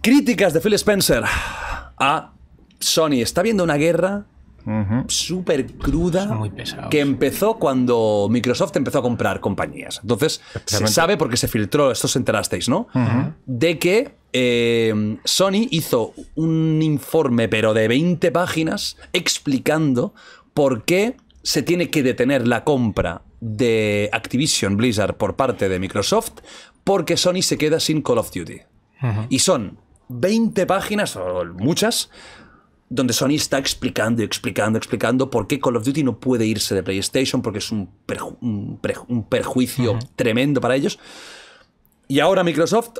Críticas de Phil Spencer a Sony. Está viendo una guerra súper cruda que empezó cuando Microsoft empezó a comprar compañías. Entonces, se sabe porque se filtró, esto os enterasteis, ¿no? De que eh, Sony hizo un informe, pero de 20 páginas, explicando por qué se tiene que detener la compra de Activision Blizzard por parte de Microsoft porque Sony se queda sin Call of Duty. Y son 20 páginas, o muchas, donde Sony está explicando y explicando, explicando por qué Call of Duty no puede irse de PlayStation, porque es un, perjuicio tremendo para ellos. Y ahora Microsoft,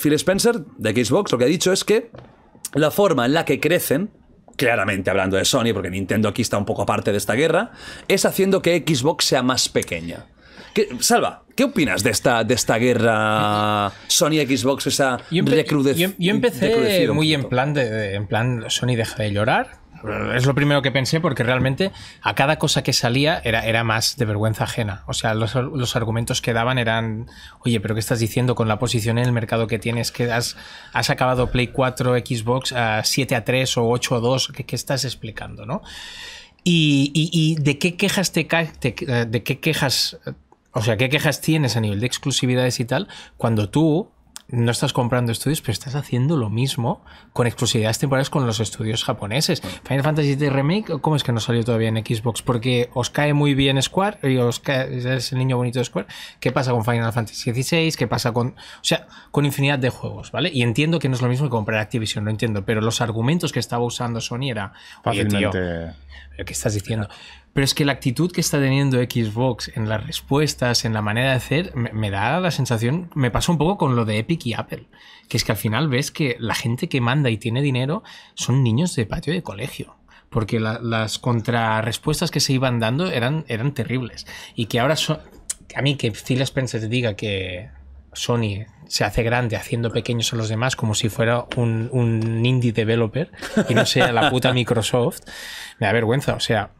Phil Spencer de Xbox, lo que ha dicho es que la forma en la que crecen claramente hablando de Sony, porque Nintendo aquí está un poco aparte de esta guerra, es haciendo que Xbox sea más pequeña. Salva, ¿qué opinas de esta, de esta guerra Sony Xbox, esa yo, em- yo, empecé muy en plan, en plan, Sony deja de llorar, es lo primero que pensé porque realmente a cada cosa que salía era, era más de vergüenza ajena. O sea, los, argumentos que daban eran, oye, pero ¿qué estás diciendo con la posición en el mercado que tienes? Que has, acabado Play 4, Xbox a 7 a 3 o 8 a 2, ¿qué, qué estás explicando? ¿no? Y, de qué quejas te, te eh, de qué quejas, o sea, qué quejas tienes a nivel de exclusividades y tal cuando tú no estás comprando estudios, pero estás haciendo lo mismo con exclusividades temporales con los estudios japoneses. Final Fantasy VII Remake, ¿cómo es que no salió todavía en Xbox? Porque os cae muy bien Square, y os cae, el niño bonito de Square. ¿Qué pasa con Final Fantasy XVI? ¿Qué pasa con. O sea, con infinidad de juegos, ¿vale? Y entiendo que no es lo mismo que comprar Activision, lo entiendo, pero los argumentos que estaba usando Sony era. Fácilmente. ¿qué estás diciendo? Pero es que la actitud que está teniendo Xbox en las respuestas, en la manera de hacer, me, da la sensación, me pasa un poco con lo de Epic y Apple, que es que al final ves que la gente que manda y tiene dinero son niños de patio de colegio porque las contrarrespuestas que se iban dando eran, eran terribles. Y que ahora son, a mí que Phil Spencer te diga que Sony se hace grande haciendo pequeños a los demás como si fuera un, un indie developer y no sea la puta Microsoft, me da vergüenza. O sea,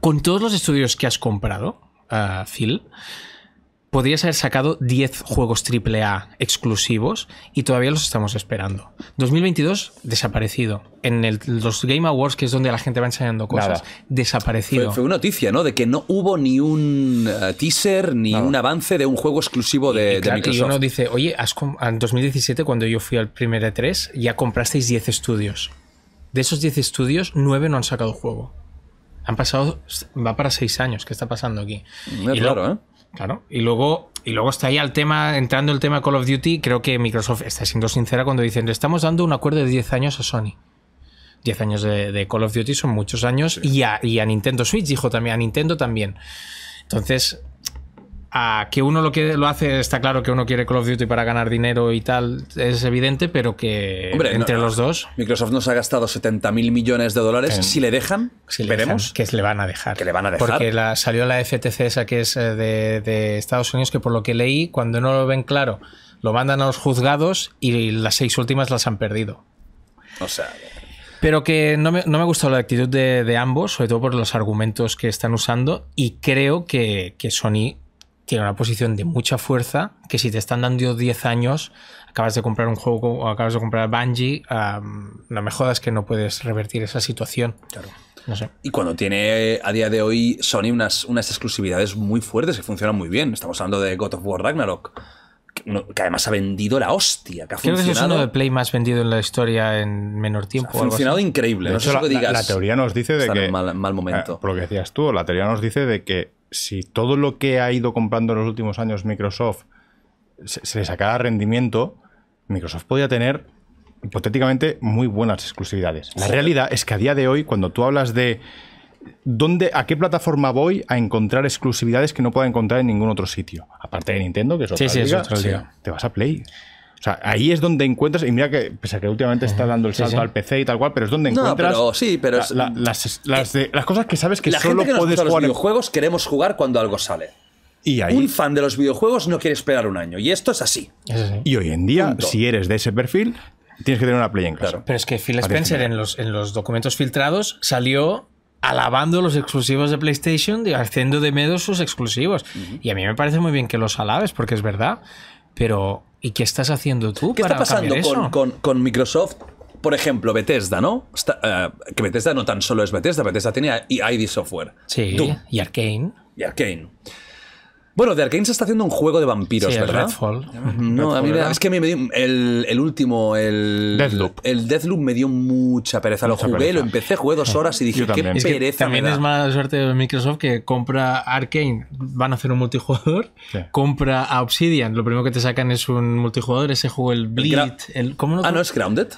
con todos los estudios que has comprado, eh, Phil, podrías haber sacado 10 juegos AAA exclusivos y todavía los estamos esperando. 2022, desaparecido. En el, los Game Awards, que es donde la gente va enseñando cosas, desaparecido. Fue, fue, una noticia, ¿no? De que no hubo ni un eh, teaser ni un avance de un juego exclusivo de, Microsoft. dice, oye, en 2017, cuando yo fui al primer E3, ya comprasteis 10 estudios. De esos 10 estudios, 9 no han sacado juego. Han pasado, va para seis años, ¿qué está pasando aquí? Mm, es ¿eh? Claro, y luego, y luego está ahí el tema, entrando el tema Call of Duty, creo que Microsoft está siendo sincera cuando dicen, estamos dando un acuerdo de 10 años a Sony. 10 años de, Call of Duty son muchos años y, a, y, a, Nintendo Switch, dijo también, a Nintendo también. Entonces, a que uno lo, que lo hace, está claro que uno quiere Call of Duty para ganar dinero y tal, es evidente, pero que entre los dos... Microsoft nos ha gastado 70 mil millones de dólares, si le dejan, veremos. que le van a dejar. le van a dejar. Porque salió la FTC esa que es eh, de, Estados Unidos, que por lo que leí, cuando no lo ven claro, lo mandan a los juzgados y las seis últimas las han perdido. Pero que no me, no ha gustado la actitud de, ambos, sobre todo por los argumentos que están usando, y creo que Sony tiene una posición de mucha fuerza que si te están dando 10 años, acabas de comprar un juego o acabas de comprar Bungie, la no es que no puedes revertir esa situación. Claro. No sé. Y cuando tiene eh, a día de hoy Sony unas, unas exclusividades muy fuertes que funcionan muy bien. Estamos hablando de God of War Ragnarok. Que, además ha vendido la hostia, que Creo que es uno de Play más vendido en la historia en menor tiempo. ha funcionado increíble. No sé la, que digas. La, teoría nos dice de que. En mal, mal momento. lo ah, que decías tú, la teoría nos dice de que si todo lo que ha ido comprando en los últimos años Microsoft se, le sacara rendimiento, Microsoft podía tener hipotéticamente muy buenas exclusividades. La realidad es que a día de hoy, cuando tú hablas de dónde, a qué plataforma voy a encontrar exclusividades que no pueda encontrar en ningún otro sitio, aparte de Nintendo, que es otra, sí, sí, es otra te vas a Play. O sea, ahí es donde encuentras, y mira que, pese a que últimamente está dando el salto al PC y tal cual, pero es donde encuentras. No, sí, pero las, cosas que sabes que solo gente que Los videojuegos queremos jugar cuando algo sale. Y ahí... Un fan de los videojuegos no quiere esperar un año, y esto es así. Y hoy en día, si eres de ese perfil, tienes que tener una Play en Claro. Pero es que Phil Spencer en los, documentos filtrados salió alabando los exclusivos de PlayStation haciendo de medo sus exclusivos. Y a mí me parece muy bien que los alabes, porque es verdad. Pero, ¿y qué estás haciendo tú? ¿Qué para está pasando Con, Microsoft? Por ejemplo, Bethesda, ¿no? Eh, que Bethesda no tan solo es Bethesda, Bethesda tiene ID Software. Sí, y Arkane. Y Arkane. Bueno, The Arkane se está haciendo un juego de vampiros, ¿verdad? El No, a mí es que me, el, último, el Deathloop. El Deathloop me dio mucha pereza. lo jugué, lo empecé, jugué dos horas y dije, qué pereza. también es mala suerte de Microsoft que compra Arkane, van a hacer un multijugador, compra a Obsidian, lo primero que te sacan es un multijugador, ese juego, el Bleed. ¿cómo Ah, no, es Grounded.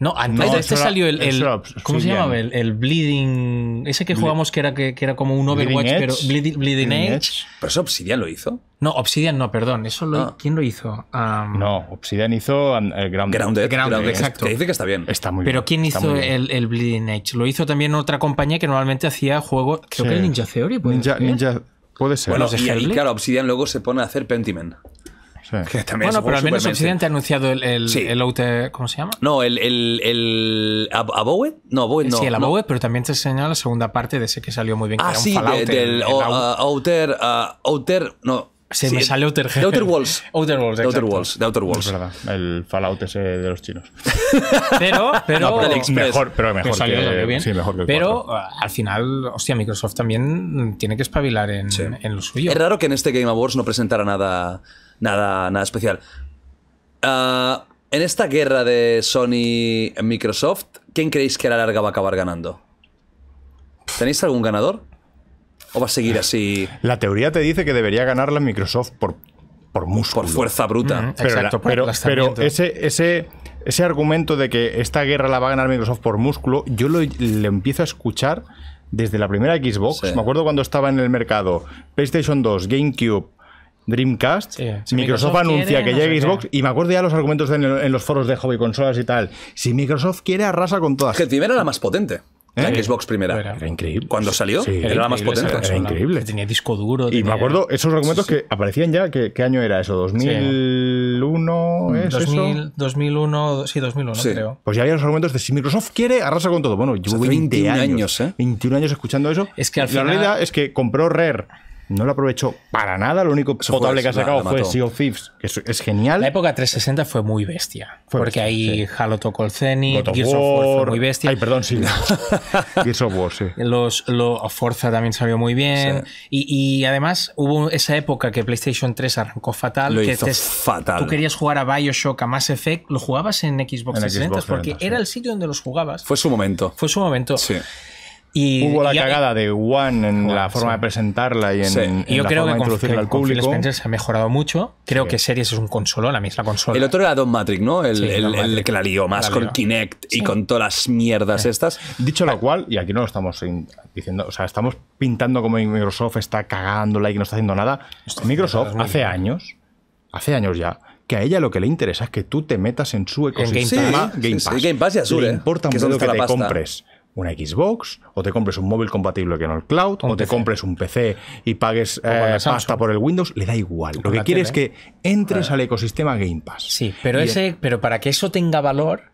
No, antes ah, este salió el. ¿Cómo se llamaba? El, el, Bleeding. Ese que jugamos que era, que, era como un Overwatch, Bleeding pero. Bleeding, Edge. Pero eso Obsidian lo hizo. No, Obsidian no, perdón. Eso lo, ah. ¿Quién lo hizo? no, Obsidian hizo um, el Grounded. Grounded, exacto. dice que está bien. Está muy pero bien. Pero ¿quién hizo el, Bleeding Edge? Lo hizo también otra compañía que normalmente hacía juegos. Creo que el Ninja Theory, puede ser. puede ser. Bueno, y, claro, Obsidian luego se pone a hacer Pentiment bueno, pero al menos presidente ha anunciado el, el, Outer, ¿Cómo se llama? No, el. el, el No, Abowed no. Sí, el Abowed, pero también te señala la segunda parte de ese que salió muy bien. Ah, sí, del Outer. outer. No. Se me sale Outer The Outer Walls. Outer Walls, Outer Walls. verdad, el Fallout ese de los chinos. Pero, pero. mejor, pero mejor. Que salió, bien. Sí, mejor que pero eh, al final, hostia, Microsoft también tiene que espabilar en, en, lo suyo. Es raro que en este Game Awards no presentara nada, nada, nada especial. Ah, en esta guerra de Sony-Microsoft, ¿quién creéis que a la larga va a acabar ganando? ¿Tenéis algún ganador? ¿O va a seguir así? La teoría te dice que debería ganarla Microsoft por, por músculo. Por fuerza bruta. Mm, pero, pero, ese, ese, ese argumento de que esta guerra la va a ganar Microsoft por músculo, yo lo, empiezo a escuchar desde la primera Xbox. Me acuerdo cuando estaba en el mercado PlayStation 2, GameCube, Dreamcast, Microsoft, anuncia que llega Xbox y me acuerdo ya los argumentos en, los foros de hobby consolas y tal. Si Microsoft quiere, arrasa con todas. Que era la más potente. ¿Eh? La Xbox primera. Era, increíble. Cuando salió, era, la más potente. Era, increíble. tenía disco duro. Y me acuerdo, esos argumentos que aparecían ya, ¿qué año era eso? ¿2001? Mm, eso? 2001, sí, 2001, creo. Pues ya había los argumentos de si Microsoft quiere, arrasa con todo. Bueno, yo 20, años, 21 ¿eh? años escuchando eso. Es que La realidad es que compró Rare no lo aprovechó para nada. Lo único potable que ha sacado fue Sea of Thieves, que es, genial. La época 360 fue muy bestia. porque ahí Halo tocó el Gears of War fue muy bestia. Ay, perdón, sí. Gears of War, sí. Los, Forza también salió muy bien. Y, además hubo esa época que PlayStation 3 arrancó fatal. Lo que hizo fatal. Tú querías jugar a Bioshock, a Mass Effect, lo jugabas en Xbox 360 porque era el sitio donde los jugabas. Fue su momento. Fue su momento. Sí. Hubo la cagada de One en la forma de presentarla y en, la creo de introducirla al público. se ha mejorado mucho. Creo que Series es un consolón, a misma consola. El otro era Don Matrix, ¿no? El, que la lió más con Kinect y con todas las mierdas estas. Dicho lo cual, y aquí no lo estamos diciendo, o sea, estamos pintando como Microsoft está cagándola y que no está haciendo nada. Microsoft hace años, hace años ya, que a ella lo que le interesa es que tú te metas en su ecosistema. Game, Pass. Game y Azure. Le importa que, que te compres una Xbox, o te compres un móvil compatible con el cloud, o te compres un PC y pagues hasta eh, pasta por el Windows, le da igual. Lo que quiere es que entres al ecosistema Game Pass. Sí, pero, ese, pero para que eso tenga valor,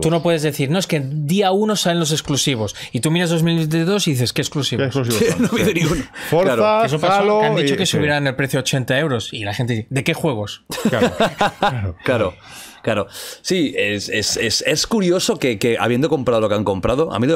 Tú no puedes decir, no, es que día uno salen los exclusivos. Y tú miras 2022 y dices, ¿qué exclusivo? ¿Qué exclusivos no Forza, Han dicho que subirán el precio a 80 euros. Y la gente dice, ¿de qué juegos? Claro. claro. claro. Sí, es, curioso que, habiendo comprado lo que han comprado, a mí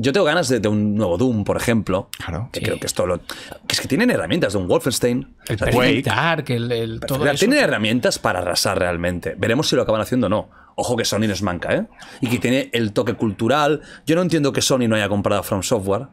yo tengo ganas de, un nuevo Doom, por ejemplo. Claro. Que creo que todo lo. Que es que tienen herramientas de un Wolfenstein. El el, todo Tienen herramientas para arrasar realmente. Veremos si lo acaban haciendo o no. Ojo que Sony nos manca, ¿eh? Y que tiene el toque cultural. Yo no entiendo que Sony no haya comprado From Software.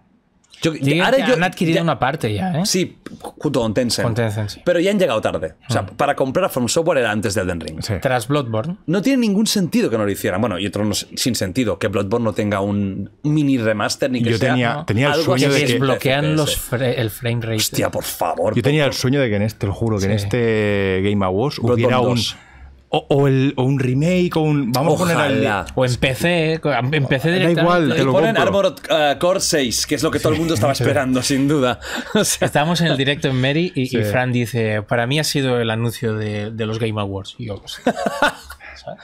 Yo, ahora han adquirido una parte ya, ¿eh? Sí, junto con Tencent. Pero ya han llegado tarde. O sea, mm. para comprar a From Software era antes de Elden Ring. Tras Bloodborne. No tiene ningún sentido que no lo hicieran. Bueno, y otro sin sentido, que Bloodborne no tenga un mini remaster ni que sea, tenía, tenía el sueño de que desbloquean los el frame rate. Hostia, por favor. Yo tenía el sueño de que en este, te lo juro, que en este Game Awards hubiera un... O, un remake, o un. Vamos a poner al. O en PC. En PC Da igual, te lo ponen Armored eh, Core 6, que es lo que todo el mundo estaba esperando, sin duda. estamos Estábamos en el directo en Mary y, Fran dice: Para mí ha sido el anuncio de, los Game Awards. Y pues,